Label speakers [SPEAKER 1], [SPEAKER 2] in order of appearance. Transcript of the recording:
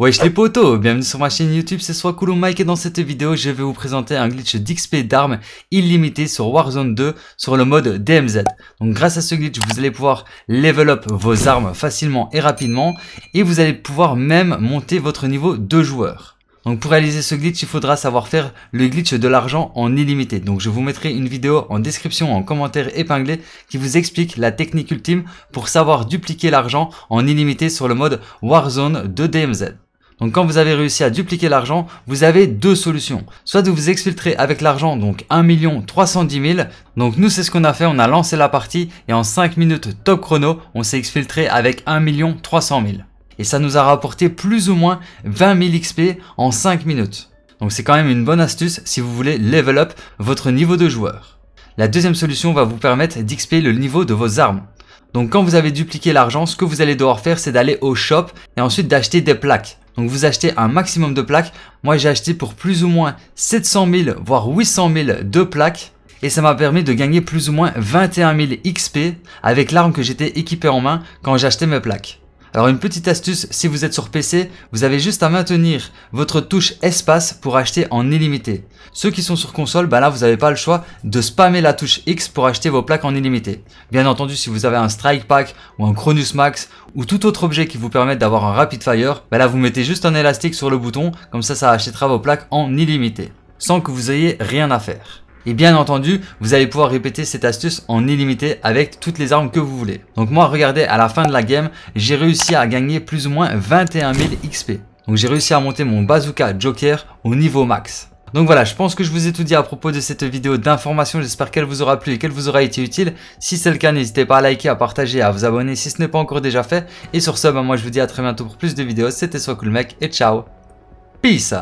[SPEAKER 1] Wesh les potos, bienvenue sur ma chaîne YouTube, c'est soit cool Mike et dans cette vidéo je vais vous présenter un glitch d'XP d'armes illimité sur Warzone 2 sur le mode DMZ. Donc grâce à ce glitch vous allez pouvoir level up vos armes facilement et rapidement et vous allez pouvoir même monter votre niveau de joueur. Donc pour réaliser ce glitch, il faudra savoir faire le glitch de l'argent en illimité. Donc je vous mettrai une vidéo en description, en commentaire épinglé, qui vous explique la technique ultime pour savoir dupliquer l'argent en illimité sur le mode Warzone 2 DMZ. Donc quand vous avez réussi à dupliquer l'argent, vous avez deux solutions. Soit vous vous exfiltrer avec l'argent, donc 1 310 000. Donc nous c'est ce qu'on a fait, on a lancé la partie et en 5 minutes top chrono, on s'est exfiltré avec 1 300 000. Et ça nous a rapporté plus ou moins 20 000 XP en 5 minutes. Donc c'est quand même une bonne astuce si vous voulez level up votre niveau de joueur. La deuxième solution va vous permettre d'XP le niveau de vos armes. Donc quand vous avez dupliqué l'argent, ce que vous allez devoir faire, c'est d'aller au shop et ensuite d'acheter des plaques. Donc vous achetez un maximum de plaques. Moi j'ai acheté pour plus ou moins 700 000 voire 800 000 de plaques. Et ça m'a permis de gagner plus ou moins 21 000 XP avec l'arme que j'étais équipé en main quand j'achetais mes plaques. Alors une petite astuce, si vous êtes sur PC, vous avez juste à maintenir votre touche espace pour acheter en illimité. Ceux qui sont sur console, ben là vous n'avez pas le choix de spammer la touche X pour acheter vos plaques en illimité. Bien entendu, si vous avez un Strike Pack ou un Cronus Max ou tout autre objet qui vous permette d'avoir un Rapid Fire, bah là vous mettez juste un élastique sur le bouton, comme ça ça achètera vos plaques en illimité, sans que vous ayez rien à faire. Et bien entendu, vous allez pouvoir répéter cette astuce en illimité avec toutes les armes que vous voulez. Donc moi, regardez, à la fin de la game, j'ai réussi à gagner plus ou moins 21 000 XP. Donc j'ai réussi à monter mon bazooka Joker au niveau max. Donc voilà, je pense que je vous ai tout dit à propos de cette vidéo d'information. J'espère qu'elle vous aura plu et qu'elle vous aura été utile. Si c'est le cas, n'hésitez pas à liker, à partager, à vous abonner si ce n'est pas encore déjà fait. Et sur ce, ben moi je vous dis à très bientôt pour plus de vidéos. C'était Soit Cool Mec et ciao. Peace